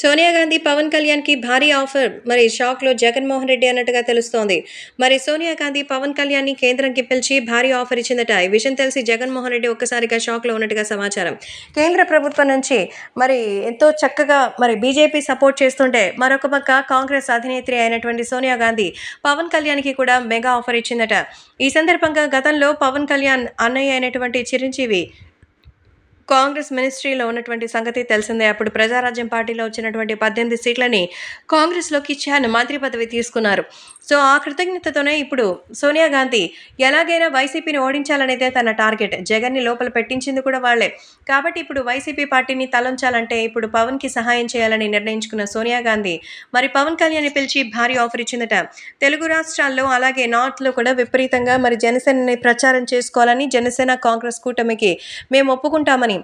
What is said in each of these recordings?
సోనియా గాంధీ పవన్ కళ్యాణ్కి భారీ ఆఫర్ మరి షాక్లో జగన్మోహన్ రెడ్డి అన్నట్టుగా తెలుస్తోంది మరి సోనియా గాంధీ పవన్ కళ్యాణ్ని కేంద్రంకి పిలిచి భారీ ఆఫర్ ఇచ్చిందట ఈ విషయం తెలిసి జగన్మోహన్ రెడ్డి ఒక్కసారిగా షాక్లో ఉన్నట్టుగా సమాచారం కేంద్ర ప్రభుత్వం నుంచి మరి ఎంతో చక్కగా మరి బీజేపీ సపోర్ట్ చేస్తుంటే మరొక పక్క కాంగ్రెస్ అధినేత్రి అయినటువంటి సోనియా గాంధీ పవన్ కళ్యాణ్కి కూడా మెగా ఆఫర్ ఇచ్చిందట ఈ సందర్భంగా గతంలో పవన్ కళ్యాణ్ అన్నయ్య అయినటువంటి చిరంజీవి కాంగ్రెస్ మినిస్ట్రీలో ఉన్నటువంటి సంగతి తెలిసిందే అప్పుడు ప్రజారాజ్యం పార్టీలో వచ్చినటువంటి పద్దెనిమిది సీట్లని కాంగ్రెస్లోకి ఇచ్చాను మంత్రి పదవి తీసుకున్నారు సో ఆ కృతజ్ఞతతోనే ఇప్పుడు సోనియా గాంధీ ఎలాగైనా వైసీపీని ఓడించాలనేదే తన టార్గెట్ జగన్ని లోపల పెట్టించింది కూడా వాళ్లే కాబట్టి ఇప్పుడు వైసీపీ పార్టీని తలంచాలంటే ఇప్పుడు పవన్కి సహాయం చేయాలని నిర్ణయించుకున్న సోనియా గాంధీ మరి పవన్ కళ్యాణ్ పిలిచి భారీ ఆఫర్ ఇచ్చిందట తెలుగు రాష్ట్రాల్లో అలాగే నార్త్లో కూడా విపరీతంగా మరి జనసేనని ప్రచారం చేసుకోవాలని జనసేన కాంగ్రెస్ కూటమికి మేము ఒప్పుకుంటామని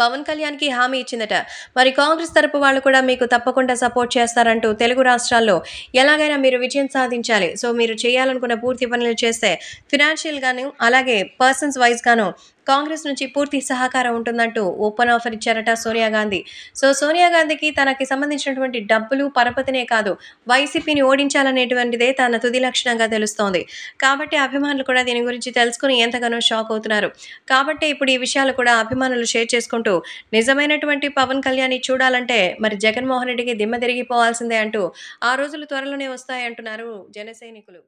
పవన్ కళ్యాణ్కి హామీ ఇచ్చిందట మరి కాంగ్రెస్ తరపు వాళ్ళు కూడా మీకు తప్పకుండా సపోర్ట్ చేస్తారంటూ తెలుగు రాష్ట్రాల్లో ఎలాగైనా మీరు విజయం సాధించాలి సో మీరు చేయాలనుకున్న పూర్తి పనులు చేస్తే ఫినాన్షియల్గాను అలాగే పర్సన్స్ గాను కాంగ్రెస్ నుంచి పూర్తి సహకారం ఉంటుందంటూ ఓపెన్ ఆఫర్ ఇచ్చారట సోనియా గాంధీ సో సోనియా గాంధీకి తనకి సంబంధించినటువంటి డబ్బులు పరపతినే కాదు వైసీపీని ఓడించాలనేటువంటిదే తన తుది లక్షణంగా తెలుస్తోంది కాబట్టి అభిమానులు కూడా దీని గురించి తెలుసుకుని ఎంతగానో షాక్ అవుతున్నారు కాబట్టి ఇప్పుడు ఈ విషయాలు కూడా అభిమానులు షేర్ చేసుకుంటూ నిజమైనటువంటి పవన్ కళ్యాణ్ చూడాలంటే మరి జగన్మోహన్ రెడ్డికి దిమ్మ తిరిగిపోవాల్సిందే అంటూ ఆ రోజులు త్వరలోనే వస్తాయంటున్నారు జనసైనికులు